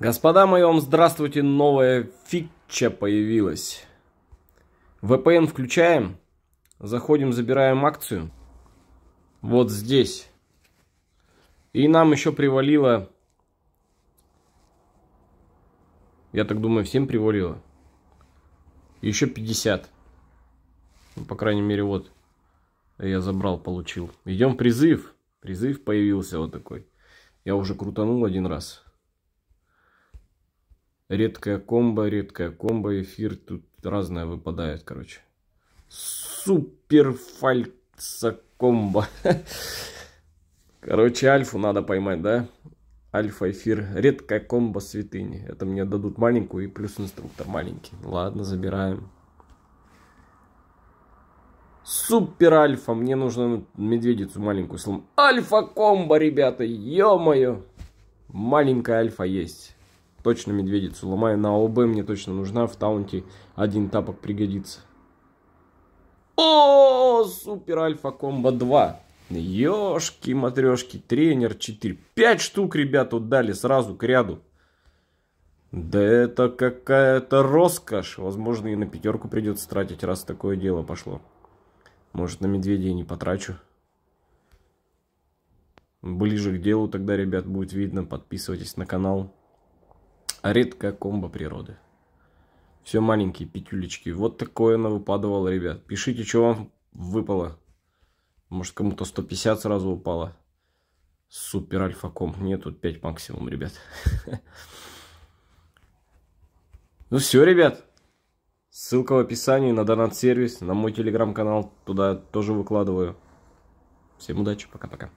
Господа мои, вам здравствуйте, новая фича появилась. VPN включаем, заходим, забираем акцию. Вот здесь. И нам еще привалило, я так думаю, всем привалило, еще 50. Ну, по крайней мере, вот я забрал, получил. Идем призыв. Призыв появился вот такой. Я уже крутанул один раз. Редкая комбо, редкая комбо, эфир. Тут разное выпадает, короче. Супер фальца комбо. Короче, альфу надо поймать, да? Альфа эфир. Редкая комбо святыни. Это мне дадут маленькую и плюс инструктор маленький. Ладно, забираем. Супер альфа. Мне нужно медведицу маленькую сломать. Альфа комбо, ребята. Ё-моё. Маленькая альфа есть. Точно медведицу ломаю. На ОБ мне точно нужна. В таунте один тапок пригодится. О, супер альфа комбо 2. Ёшки, матрешки, тренер 4. 5 штук, ребят, дали сразу к ряду. Да это какая-то роскошь. Возможно, и на пятерку придется тратить, раз такое дело пошло. Может, на медведя не потрачу. Ближе к делу тогда, ребят, будет видно. Подписывайтесь на канал. А редкая комба природы. Все маленькие петюлечки. Вот такое она выпадывала, ребят. Пишите, что вам выпало. Может, кому-то 150 сразу упало. Супер альфа комп. Нет, тут 5 максимум, ребят. Ну все, ребят. Ссылка в описании на донат-сервис, на мой телеграм-канал. Туда тоже выкладываю. Всем удачи, пока-пока.